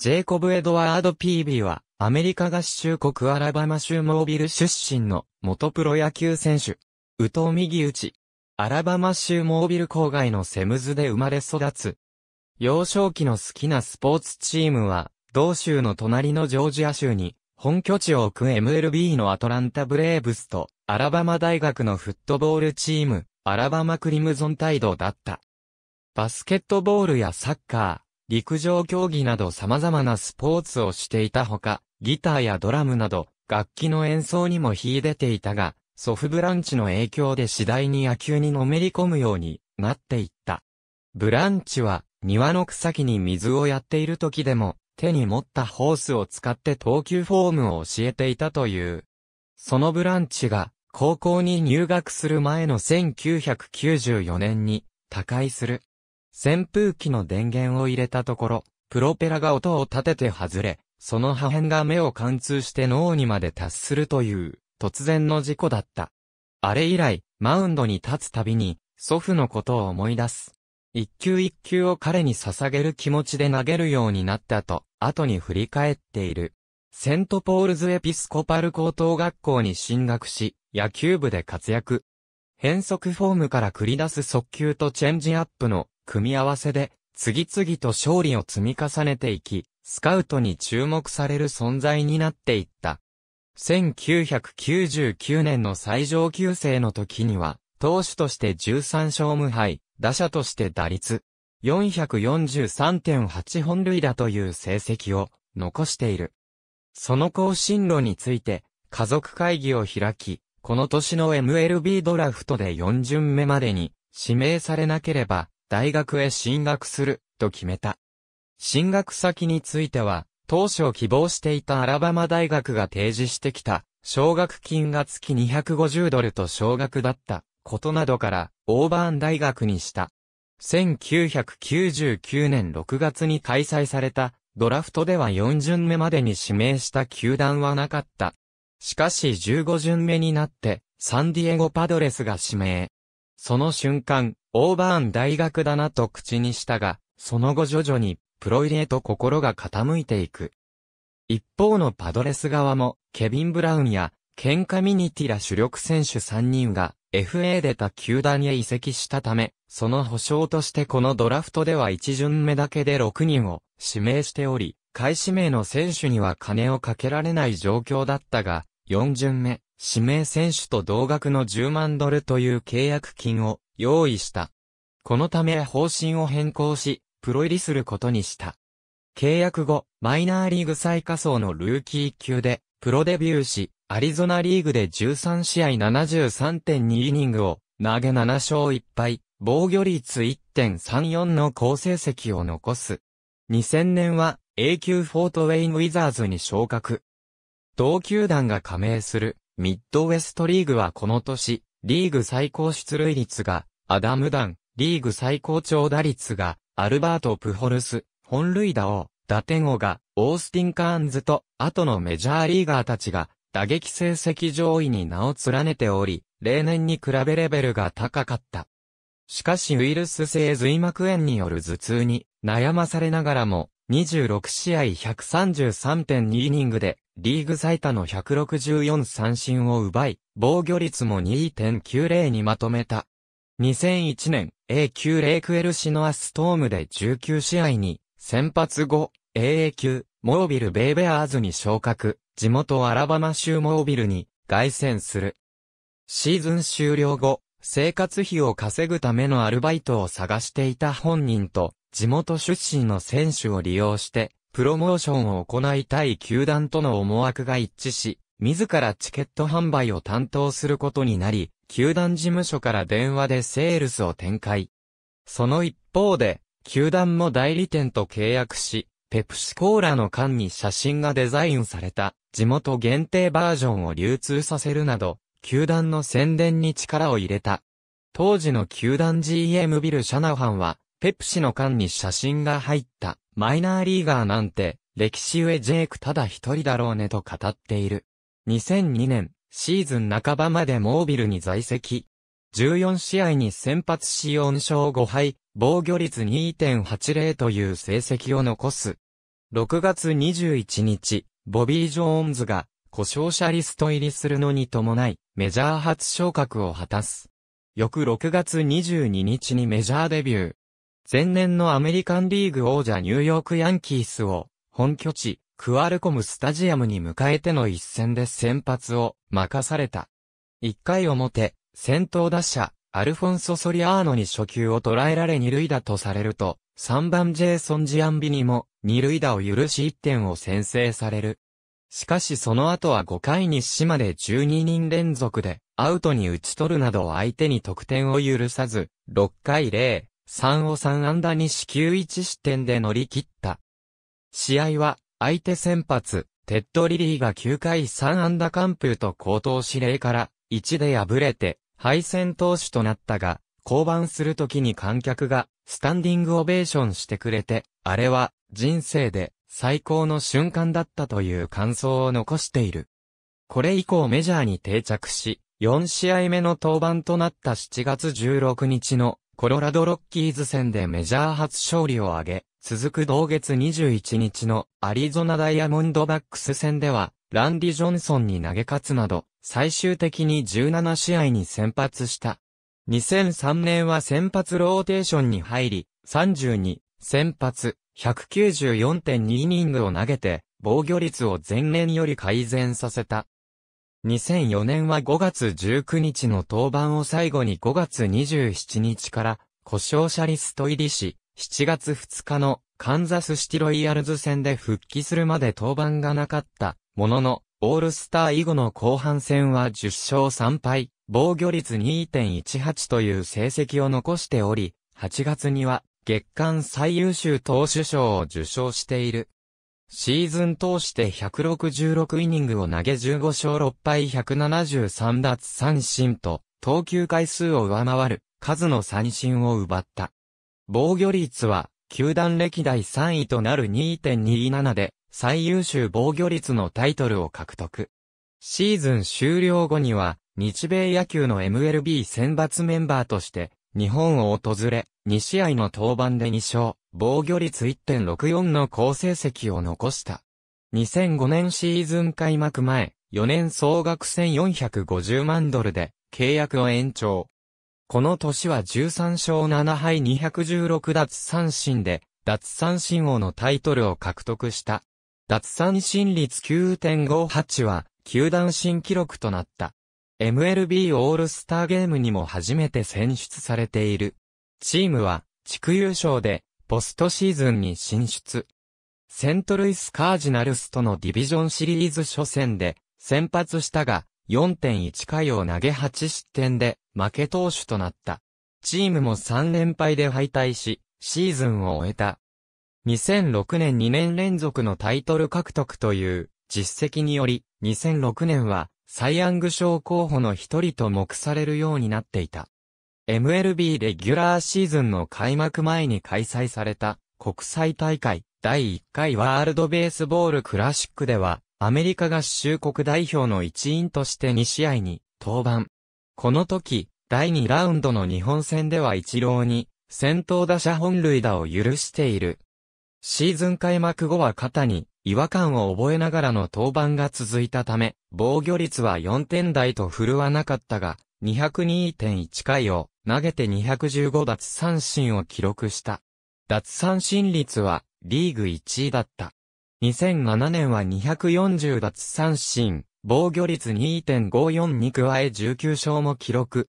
ジェイコブ・エドワード・ピービーは、アメリカ合衆国アラバマ州モービル出身の元プロ野球選手。宇藤右打ち。アラバマ州モービル郊外のセムズで生まれ育つ。幼少期の好きなスポーツチームは、同州の隣のジョージア州に、本拠地を置く MLB のアトランタブレーブスと、アラバマ大学のフットボールチーム、アラバマクリムゾンタイドだった。バスケットボールやサッカー。陸上競技など様々なスポーツをしていたほか、ギターやドラムなど、楽器の演奏にも秀でていたが、祖父ブランチの影響で次第に野球にのめり込むようになっていった。ブランチは、庭の草木に水をやっている時でも、手に持ったホースを使って投球フォームを教えていたという。そのブランチが、高校に入学する前の1994年に、他界する。扇風機の電源を入れたところ、プロペラが音を立てて外れ、その破片が目を貫通して脳にまで達するという、突然の事故だった。あれ以来、マウンドに立つたびに、祖父のことを思い出す。一球一球を彼に捧げる気持ちで投げるようになったと、後に振り返っている。セントポールズエピスコパル高等学校に進学し、野球部で活躍。変則フォームから繰り出す速球とチェンジアップの組み合わせで、次々と勝利を積み重ねていき、スカウトに注目される存在になっていった。1999年の最上級生の時には、投手として13勝無敗、打者として打率443.8本塁打という成績を残している。その更新路について、家族会議を開き、この年の MLB ドラフトで4巡目までに指名されなければ、大学へ進学する、と決めた。進学先については、当初希望していたアラバマ大学が提示してきた、奨学金が月250ドルと奨学だったことなどから、オーバーン大学にした。1999年6月に開催された、ドラフトでは4巡目までに指名した球団はなかった。しかし15巡目になって、サンディエゴパドレスが指名。その瞬間、オーバーン大学だなと口にしたが、その後徐々に、プロ入れへと心が傾いていく。一方のパドレス側も、ケビン・ブラウンや、ケン・カミニティら主力選手3人が、FA で他球団へ移籍したため、その保証としてこのドラフトでは一巡目だけで6人を指名しており、開始名の選手には金をかけられない状況だったが、4巡目、指名選手と同額の10万ドルという契約金を用意した。このため方針を変更し、プロ入りすることにした。契約後、マイナーリーグ最下層のルーキー級で、プロデビューし、アリゾナリーグで13試合73.2イニングを投げ7勝1敗、防御率1.34の好成績を残す。2000年は A 級フォートウェインウィザーズに昇格。同球団が加盟するミッドウェストリーグはこの年、リーグ最高出塁率が、アダムダン、リーグ最高長打率が、アルバート・プホルス、本塁打王、打点王が、オースティン・カーンズと、後のメジャーリーガーたちが、打撃成績上位に名を連ねており、例年に比べレベルが高かった。しかしウイルス性髄膜炎による頭痛に悩まされながらも、26試合133.2イニングで、リーグ最多の164三振を奪い、防御率も2.90にまとめた。2001年、A 級レイクエルシノアストームで19試合に、先発後、AA 級、モービルベイベアーズに昇格、地元アラバマ州モービルに、凱旋する。シーズン終了後、生活費を稼ぐためのアルバイトを探していた本人と、地元出身の選手を利用して、プロモーションを行いたい球団との思惑が一致し、自らチケット販売を担当することになり、球団事務所から電話でセールスを展開。その一方で、球団も代理店と契約し、ペプシコーラの缶に写真がデザインされた地元限定バージョンを流通させるなど、球団の宣伝に力を入れた。当時の球団 GM ビル・シャナハンは、ペプシの缶に写真が入った、マイナーリーガーなんて、歴史上ジェイクただ一人だろうねと語っている。2002年、シーズン半ばまでモービルに在籍。14試合に先発し4勝5敗、防御率2.80という成績を残す。6月21日、ボビー・ジョーンズが、故障者リスト入りするのに伴い、メジャー初昇格を果たす。翌6月22日にメジャーデビュー。前年のアメリカンリーグ王者ニューヨークヤンキースを本拠地クアルコムスタジアムに迎えての一戦で先発を任された。1回表、先頭打者、アルフォンソ・ソリアーノに初球を捉えられ二塁打とされると、3番ジェイソン・ジアンビにも二塁打を許し1点を先制される。しかしその後は5回に島で12人連続でアウトに打ち取るなど相手に得点を許さず、6回0、3を3安打に四球1失点で乗り切った。試合は、相手先発、テッド・リリーが9回3安打完封と高等指令から1で敗れて敗戦投手となったが、降板するときに観客がスタンディングオベーションしてくれて、あれは人生で最高の瞬間だったという感想を残している。これ以降メジャーに定着し、4試合目の登板となった7月16日のコロラドロッキーズ戦でメジャー初勝利を挙げ、続く同月21日のアリゾナダイヤモンドバックス戦では、ランディ・ジョンソンに投げ勝つなど、最終的に17試合に先発した。2003年は先発ローテーションに入り、32、先発、194.2イニングを投げて、防御率を前年より改善させた。2004年は5月19日の登板を最後に5月27日から故障者リスト入りし、7月2日のカンザスシティロイヤルズ戦で復帰するまで登板がなかったものの、オールスター以後の後半戦は10勝3敗、防御率2.18という成績を残しており、8月には月間最優秀投手賞を受賞している。シーズン通して166イニングを投げ15勝6敗173奪三振と、投球回数を上回る数の三振を奪った。防御率は、球団歴代3位となる2.27で、最優秀防御率のタイトルを獲得。シーズン終了後には、日米野球の MLB 選抜メンバーとして、日本を訪れ、2試合の登板で2勝、防御率1.64の好成績を残した。2005年シーズン開幕前、4年総額1450万ドルで契約を延長。この年は13勝7敗216奪三振で、奪三振王のタイトルを獲得した。奪三振率9.58は、球団新記録となった。MLB オールスターゲームにも初めて選出されている。チームは、地区優勝で、ポストシーズンに進出。セントルイス・カージナルスとのディビジョンシリーズ初戦で、先発したが、4.1回を投げ8失点で、負け投手となった。チームも3連敗で敗退し、シーズンを終えた。2006年2年連続のタイトル獲得という実績により、2006年はサイ・アング賞候補の一人と目されるようになっていた。MLB レギュラーシーズンの開幕前に開催された国際大会第1回ワールドベースボールクラシックではアメリカ合衆国代表の一員として2試合に登板。この時、第2ラウンドの日本戦では一郎に先頭打者本塁打を許している。シーズン開幕後は肩に違和感を覚えながらの登板が続いたため、防御率は4点台と振るわなかったが、202.1回を投げて215奪三振を記録した。奪三振率はリーグ1位だった。2007年は240奪三振、防御率2.54に加え19勝も記録。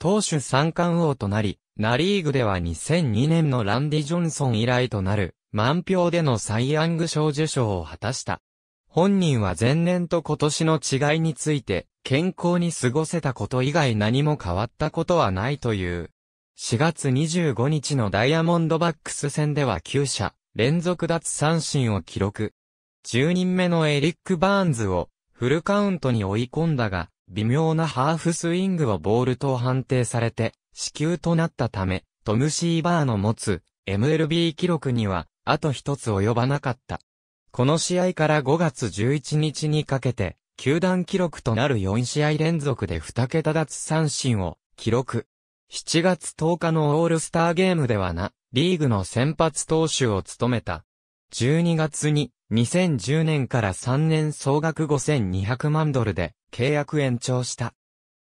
投手三冠王となり、ナリーグでは2002年のランディ・ジョンソン以来となる満票でのサイ・ヤング賞受賞を果たした。本人は前年と今年の違いについて、健康に過ごせたこと以外何も変わったことはないという。4月25日のダイヤモンドバックス戦では9者、連続奪三振を記録。10人目のエリック・バーンズをフルカウントに追い込んだが、微妙なハーフスイングをボールと判定されて、死球となったため、トム・シーバーの持つ MLB 記録にはあと一つ及ばなかった。この試合から5月11日にかけて、球団記録となる4試合連続で2桁奪三振を記録。7月10日のオールスターゲームではな、リーグの先発投手を務めた。12月に、2010年から3年総額5200万ドルで契約延長した。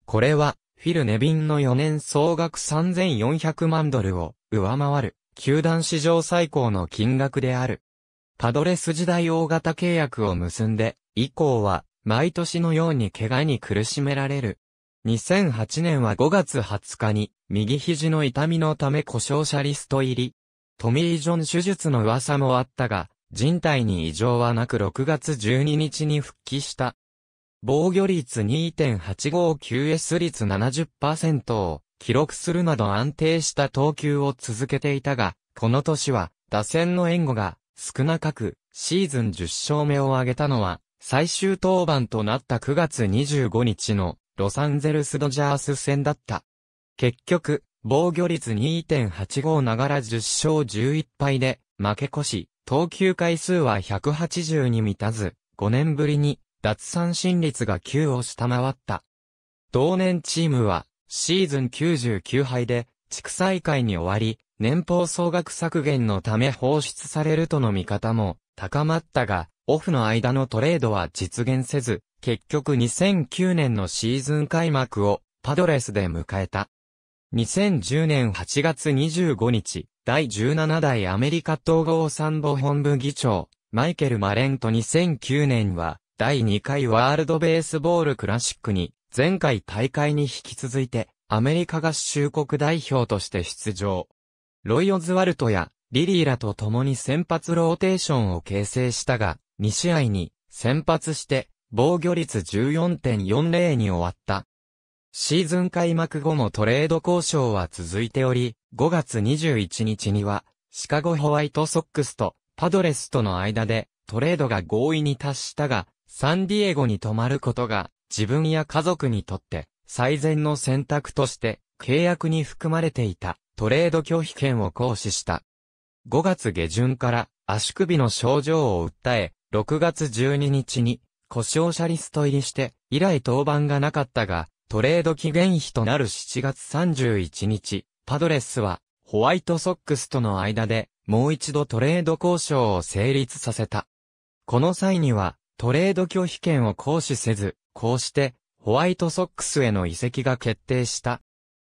これは、フィル・ネビンの4年総額3400万ドルを上回る。球団史上最高の金額である。パドレス時代大型契約を結んで、以降は、毎年のように怪我に苦しめられる。2008年は5月20日に、右肘の痛みのため故障者リスト入り。トミー・ジョン手術の噂もあったが、人体に異常はなく6月12日に復帰した。防御率 2.859S 率70%を記録するなど安定した投球を続けていたが、この年は打線の援護が少なかく、シーズン10勝目を挙げたのは、最終登板となった9月25日のロサンゼルスドジャース戦だった。結局、防御率2.85ながら10勝11敗で負け越し、投球回数は180に満たず、5年ぶりに脱三振率が9を下回った。同年チームはシーズン99敗で、地区再開に終わり、年俸総額削減のため放出されるとの見方も高まったが、オフの間のトレードは実現せず、結局2009年のシーズン開幕をパドレスで迎えた。2010年8月25日、第17代アメリカ統合参謀本部議長、マイケル・マレント2009年は、第2回ワールドベースボールクラシックに前回大会に引き続いて、アメリカ合衆国代表として出場。ロイ・オズワルトやリリーらと共に先発ローテーションを形成したが、2試合に先発して防御率14.40に終わった。シーズン開幕後もトレード交渉は続いており、5月21日にはシカゴホワイトソックスとパドレスとの間でトレードが合意に達したが、サンディエゴに泊まることが自分や家族にとって最善の選択として契約に含まれていたトレード拒否権を行使した。5月下旬から足首の症状を訴え、6月12日に故障者リスト入りして以来登板がなかったが、トレード期限日となる7月31日、パドレスはホワイトソックスとの間でもう一度トレード交渉を成立させた。この際にはトレード拒否権を行使せず、こうして、ホワイトソックスへの移籍が決定した。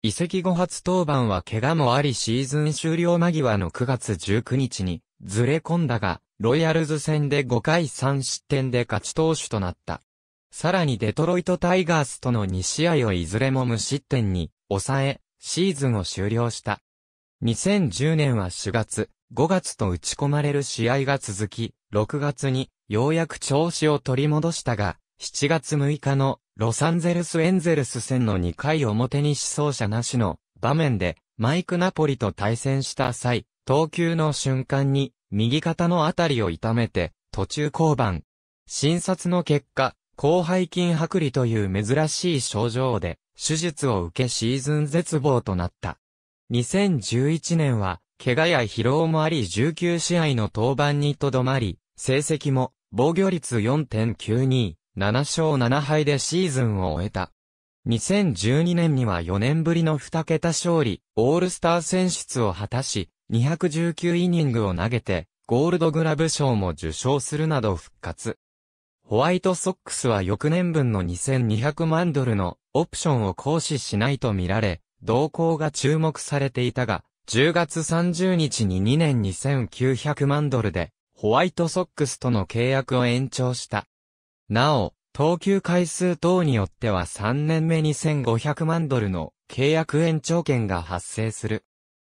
移籍後初登板は怪我もありシーズン終了間際の9月19日にずれ込んだが、ロイヤルズ戦で5回3失点で勝ち投手となった。さらにデトロイトタイガースとの2試合をいずれも無失点に抑え、シーズンを終了した。2010年は4月、5月と打ち込まれる試合が続き、6月にようやく調子を取り戻したが、7月6日のロサンゼルスエンゼルス戦の2回表に思想者なしの場面でマイク・ナポリと対戦した際、投球の瞬間に右肩のあたりを痛めて途中降板。診察の結果、広背筋剥離という珍しい症状で手術を受けシーズン絶望となった。2011年は怪我や疲労もあり19試合の登板にとどまり、成績も防御率4.92、7勝7敗でシーズンを終えた。2012年には4年ぶりの2桁勝利、オールスター選出を果たし、219イニングを投げて、ゴールドグラブ賞も受賞するなど復活。ホワイトソックスは翌年分の2200万ドルのオプションを行使しないと見られ、動向が注目されていたが、10月30日に2年2900万ドルで、ホワイトソックスとの契約を延長した。なお、投球回数等によっては3年目に1500万ドルの契約延長権が発生する。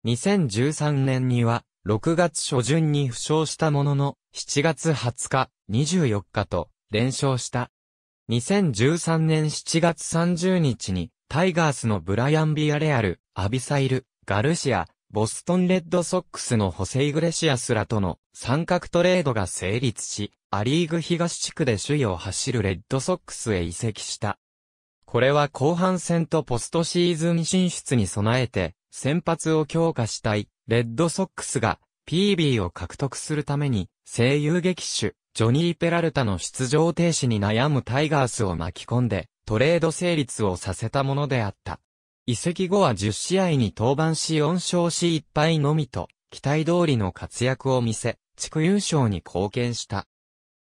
2013年には、6月初旬に負傷したものの、7月20日、24日と、連勝した。2013年7月30日に、タイガースのブライアン・ビアレアル、アビサイル、ガルシア、ボストン・レッドソックスのホセイグレシアスらとの三角トレードが成立し、アリーグ東地区で首位を走るレッドソックスへ移籍した。これは後半戦とポストシーズン進出に備えて、先発を強化したい、レッドソックスが、PB を獲得するために、声優劇手、ジョニー・ペラルタの出場停止に悩むタイガースを巻き込んで、トレード成立をさせたものであった。移籍後は10試合に登板し4勝し1敗のみと、期待通りの活躍を見せ、地区優勝に貢献した。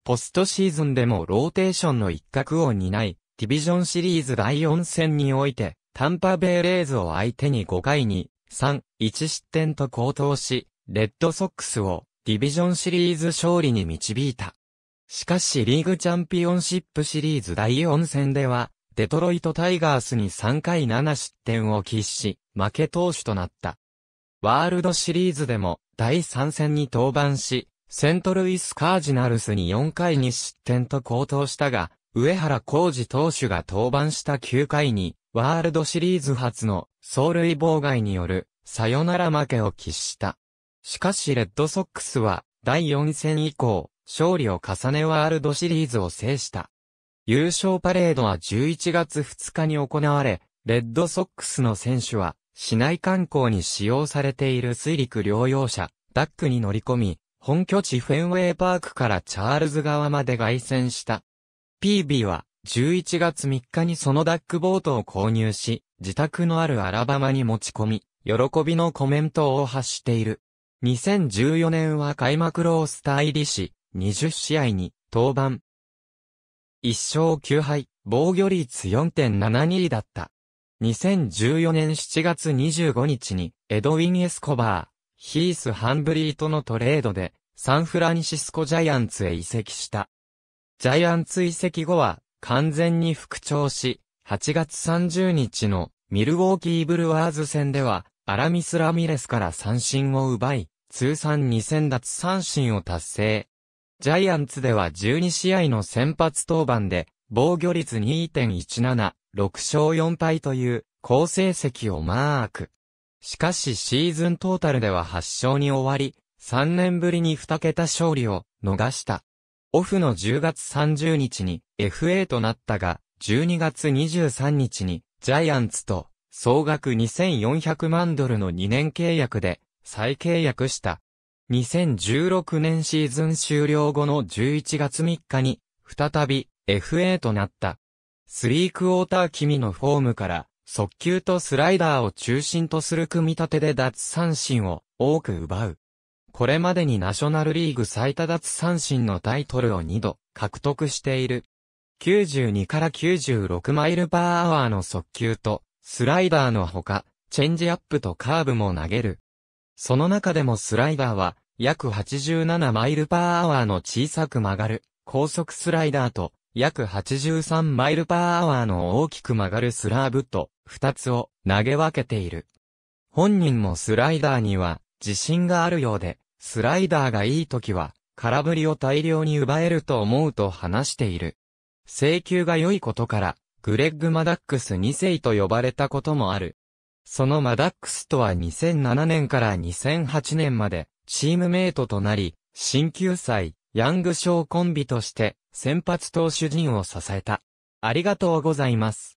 ポストシーズンでもローテーションの一角を担い、ディビジョンシリーズ第4戦において、タンパベイレーズを相手に5回に、3、1失点と高騰し、レッドソックスをディビジョンシリーズ勝利に導いた。しかしリーグチャンピオンシップシリーズ第4戦では、デトロイトタイガースに3回7失点を喫し、負け投手となった。ワールドシリーズでも第3戦に登板し、セントルイスカージナルスに4回に失点と高騰したが、上原浩二投手が登板した9回に、ワールドシリーズ初の走塁妨害によるサヨナラ負けを喫した。しかしレッドソックスは第4戦以降、勝利を重ねワールドシリーズを制した。優勝パレードは11月2日に行われ、レッドソックスの選手は、市内観光に使用されている水陸両用車、ダックに乗り込み、本拠地フェンウェイパークからチャールズ川まで凱旋した。PB は11月3日にそのダックボートを購入し、自宅のあるアラバマに持ち込み、喜びのコメントを発している。2014年は開幕ロースター入りし、20試合に登板。1勝9敗、防御率4.72だった。2014年7月25日に、エドウィン・エスコバー、ヒース・ハンブリーとのトレードで、サンフランシスコジャイアンツへ移籍した。ジャイアンツ移籍後は、完全に復調し、8月30日のミルウォーキーブルワーズ戦では、アラミス・ラミレスから三振を奪い、通算2000奪三振を達成。ジャイアンツでは12試合の先発登板で、防御率2.17、6勝4敗という好成績をマーク。しかしシーズントータルでは8勝に終わり、3年ぶりに2桁勝利を逃した。オフの10月30日に FA となったが、12月23日にジャイアンツと総額2400万ドルの2年契約で再契約した。2016年シーズン終了後の11月3日に再び FA となった。スリークォーター君のフォームから速球とスライダーを中心とする組み立てで脱三振を多く奪う。これまでにナショナルリーグ最多脱三振のタイトルを2度獲得している。92から96マイルパーアワーの速球とスライダーのほか、チェンジアップとカーブも投げる。その中でもスライダーは約87マイルパーアワーの小さく曲がる高速スライダーと約83マイルパーアワーの大きく曲がるスラーブと、二つを投げ分けている。本人もスライダーには自信があるようで、スライダーがいい時は空振りを大量に奪えると思うと話している。請求が良いことから、グレッグ・マダックス2世と呼ばれたこともある。そのマダックスとは2007年から2008年までチームメイトとなり、新旧祭、ヤング賞コンビとして先発投手陣を支えた。ありがとうございます。